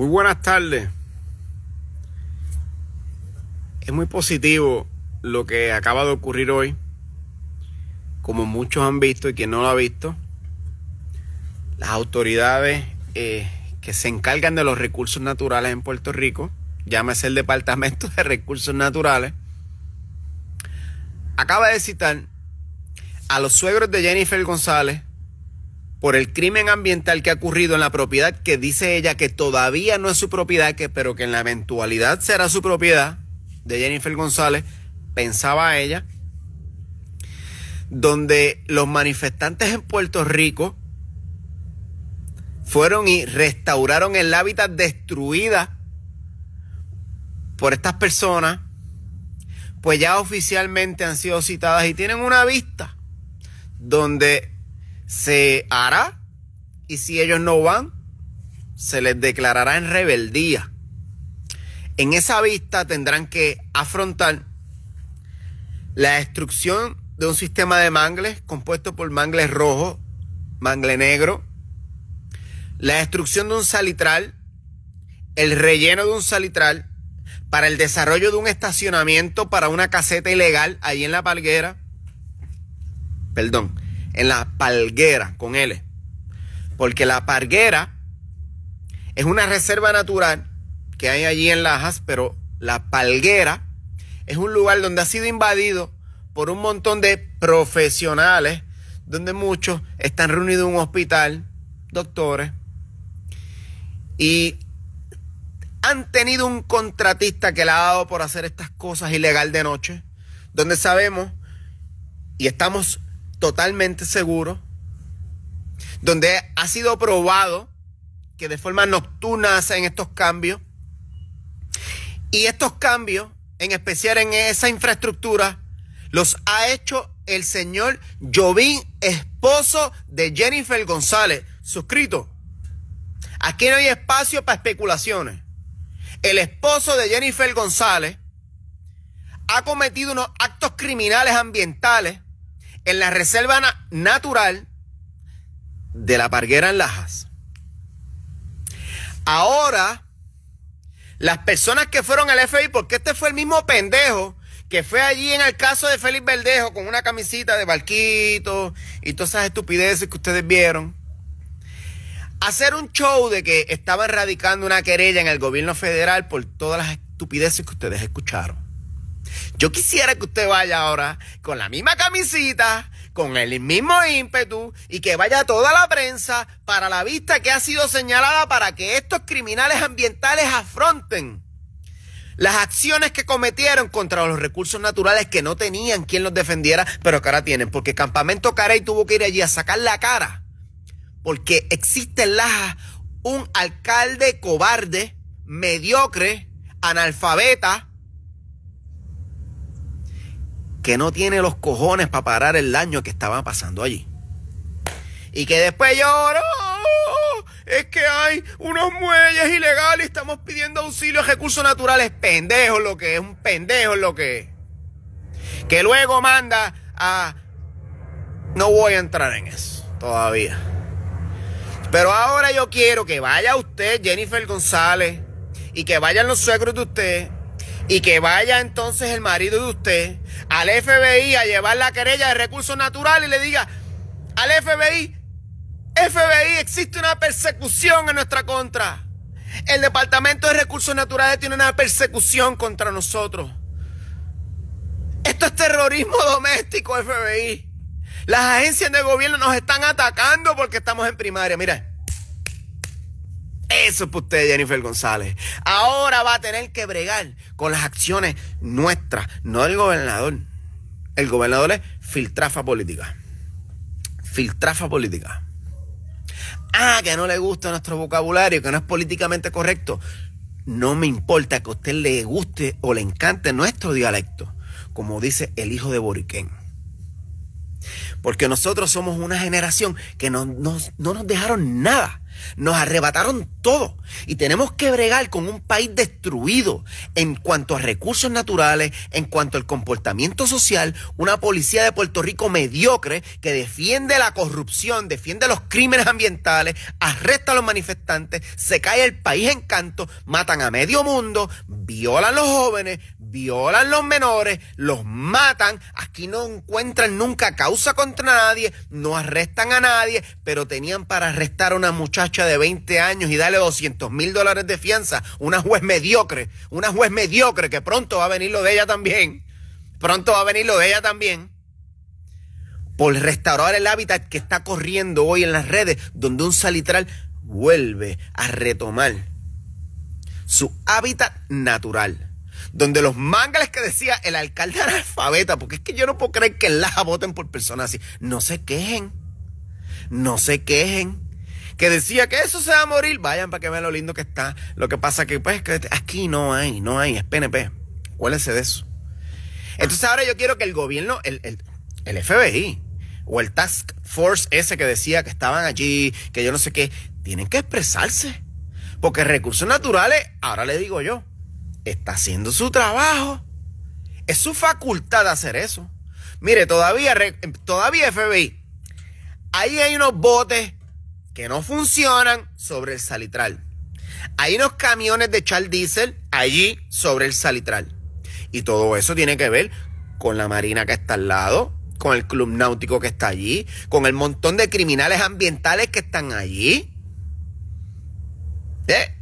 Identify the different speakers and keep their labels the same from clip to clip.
Speaker 1: Muy buenas tardes. Es muy positivo lo que acaba de ocurrir hoy. Como muchos han visto y quien no lo ha visto, las autoridades eh, que se encargan de los recursos naturales en Puerto Rico, llámese el Departamento de Recursos Naturales, acaba de citar a los suegros de Jennifer González por el crimen ambiental que ha ocurrido en la propiedad que dice ella que todavía no es su propiedad, pero que en la eventualidad será su propiedad, de Jennifer González, pensaba ella, donde los manifestantes en Puerto Rico fueron y restauraron el hábitat destruida por estas personas, pues ya oficialmente han sido citadas y tienen una vista donde se hará y si ellos no van, se les declarará en rebeldía. En esa vista tendrán que afrontar la destrucción de un sistema de mangles compuesto por mangles rojo, mangle negro, la destrucción de un salitral, el relleno de un salitral, para el desarrollo de un estacionamiento para una caseta ilegal ahí en la palguera. Perdón, en la palguera con L. Porque la palguera es una reserva natural que hay allí en Lajas, pero la palguera es un lugar donde ha sido invadido por un montón de profesionales, donde muchos están reunidos en un hospital, doctores, y han tenido un contratista que le ha dado por hacer estas cosas ilegal de noche, donde sabemos y estamos totalmente seguro, donde ha sido probado que de forma nocturna hacen estos cambios. Y estos cambios, en especial en esa infraestructura, los ha hecho el señor Jovín, esposo de Jennifer González. Suscrito. Aquí no hay espacio para especulaciones. El esposo de Jennifer González ha cometido unos actos criminales ambientales en la reserva natural de la parguera en Lajas. Ahora, las personas que fueron al FBI, porque este fue el mismo pendejo que fue allí en el caso de Félix Verdejo con una camisita de barquito y todas esas estupideces que ustedes vieron. Hacer un show de que estaba radicando una querella en el gobierno federal por todas las estupideces que ustedes escucharon. Yo quisiera que usted vaya ahora con la misma camisita, con el mismo ímpetu y que vaya toda la prensa para la vista que ha sido señalada para que estos criminales ambientales afronten las acciones que cometieron contra los recursos naturales que no tenían quien los defendiera, pero que ahora tienen, porque Campamento Carey tuvo que ir allí a sacar la cara, porque existe en Laja un alcalde cobarde, mediocre, analfabeta, que no tiene los cojones para parar el daño que estaba pasando allí. Y que después lloró. Es que hay unos muelles ilegales estamos pidiendo auxilio a recursos naturales. Pendejo lo que es, un pendejo lo que es. Que luego manda a... No voy a entrar en eso todavía. Pero ahora yo quiero que vaya usted, Jennifer González, y que vayan los suegros de usted, y que vaya entonces el marido de usted, al FBI a llevar la querella de recursos naturales y le diga al FBI, FBI existe una persecución en nuestra contra. El Departamento de Recursos Naturales tiene una persecución contra nosotros. Esto es terrorismo doméstico, FBI. Las agencias de gobierno nos están atacando porque estamos en primaria. Mira. Eso es para usted, Jennifer González. Ahora va a tener que bregar con las acciones nuestras, no del gobernador. El gobernador es filtrafa política. Filtrafa política. Ah, que no le gusta nuestro vocabulario, que no es políticamente correcto. No me importa que a usted le guste o le encante nuestro dialecto, como dice el hijo de Boriquén. Porque nosotros somos una generación que no, no nos dejaron nada nos arrebataron todo y tenemos que bregar con un país destruido en cuanto a recursos naturales, en cuanto al comportamiento social, una policía de Puerto Rico mediocre que defiende la corrupción, defiende los crímenes ambientales, arresta a los manifestantes, se cae el país en canto, matan a medio mundo, violan a los jóvenes, violan los menores, los matan, aquí no encuentran nunca causa contra nadie, no arrestan a nadie, pero tenían para arrestar a una muchacha de 20 años y darle 200 mil dólares de fianza, una juez mediocre, una juez mediocre que pronto va a venir lo de ella también, pronto va a venir lo de ella también por restaurar el hábitat que está corriendo hoy en las redes, donde un salitral vuelve a retomar su hábitat natural donde los mangales que decía el alcalde analfabeta, porque es que yo no puedo creer que las voten por personas así. No se quejen, no se quejen. Que decía que eso se va a morir, vayan para que vean lo lindo que está. Lo que pasa que pues que aquí no hay, no hay, es PNP. Acuérdense de eso. Entonces ahora yo quiero que el gobierno, el, el, el FBI, o el Task Force ese que decía que estaban allí, que yo no sé qué, tienen que expresarse. Porque recursos naturales, ahora le digo yo, está haciendo su trabajo. Es su facultad de hacer eso. Mire, todavía, em, todavía FBI, ahí hay unos botes que no funcionan sobre el salitral. Hay unos camiones de Charles Diesel allí sobre el salitral. Y todo eso tiene que ver con la marina que está al lado, con el club náutico que está allí, con el montón de criminales ambientales que están allí. ¿Eh?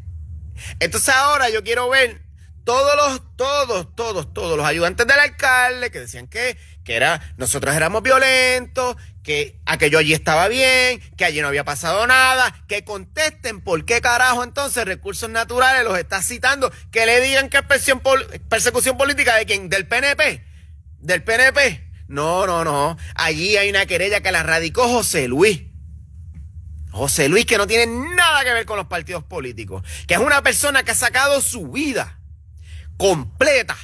Speaker 1: Entonces ahora yo quiero ver todos los, todos, todos, todos los ayudantes del alcalde que decían que, que era, nosotros éramos violentos, que aquello allí estaba bien, que allí no había pasado nada, que contesten por qué carajo entonces recursos naturales los está citando, que le digan que es persecución política de quién, del PNP, del PNP. No, no, no. Allí hay una querella que la radicó José Luis. José Luis que no tiene nada que ver con los partidos políticos, que es una persona que ha sacado su vida completa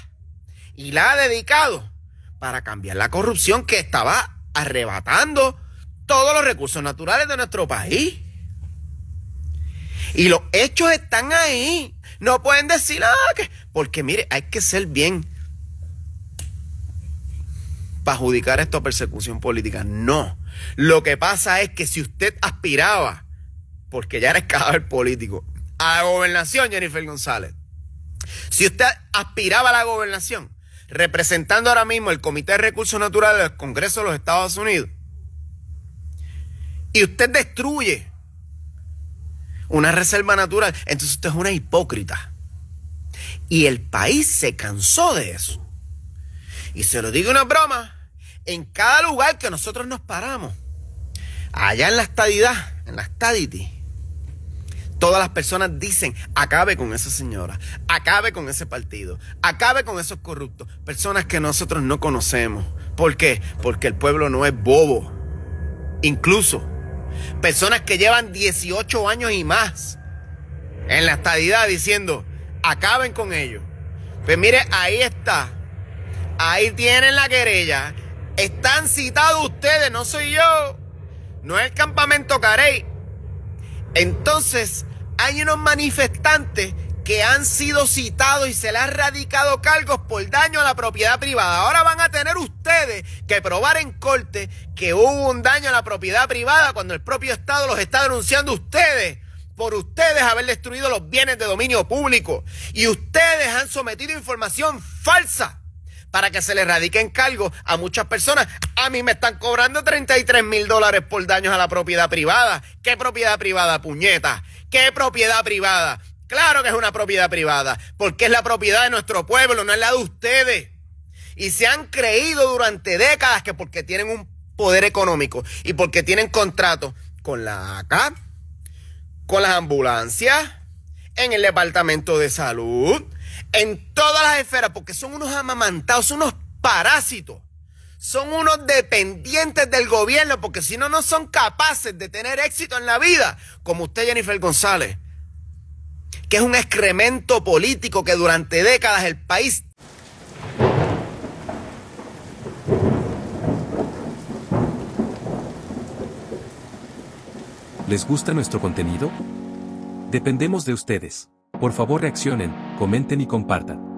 Speaker 1: y la ha dedicado para cambiar la corrupción que estaba arrebatando todos los recursos naturales de nuestro país. Y los hechos están ahí. No pueden decir nada ah, Porque mire, hay que ser bien para adjudicar esto persecución política. No. Lo que pasa es que si usted aspiraba, porque ya era escalador político, a la gobernación Jennifer González, si usted aspiraba a la gobernación, representando ahora mismo el Comité de Recursos Naturales del Congreso de los Estados Unidos, y usted destruye una reserva natural, entonces usted es una hipócrita. Y el país se cansó de eso. Y se lo digo una broma, en cada lugar que nosotros nos paramos, allá en la estadidad, en la estadity, Todas las personas dicen, acabe con esa señora, acabe con ese partido, acabe con esos corruptos, personas que nosotros no conocemos. ¿Por qué? Porque el pueblo no es bobo. Incluso personas que llevan 18 años y más en la estadidad diciendo, acaben con ellos. Pues mire, ahí está. Ahí tienen la querella. Están citados ustedes, no soy yo. No es el campamento Carey. Entonces, hay unos manifestantes que han sido citados y se les han radicado cargos por daño a la propiedad privada. Ahora van a tener ustedes que probar en corte que hubo un daño a la propiedad privada cuando el propio Estado los está denunciando ustedes por ustedes haber destruido los bienes de dominio público y ustedes han sometido información falsa para que se le radiquen cargos a muchas personas. A mí me están cobrando 33 mil dólares por daños a la propiedad privada. ¿Qué propiedad privada, puñeta? ¿Qué propiedad privada? Claro que es una propiedad privada, porque es la propiedad de nuestro pueblo, no es la de ustedes. Y se han creído durante décadas que porque tienen un poder económico y porque tienen contrato con la ACA, con las ambulancias, en el departamento de salud, en todas las esferas, porque son unos amamantados, son unos parásitos, son unos dependientes del gobierno, porque si no, no son capaces de tener éxito en la vida, como usted, Jennifer González, que es un excremento político que durante décadas el país ¿Les gusta nuestro contenido? Dependemos de ustedes. Por favor reaccionen, comenten y compartan.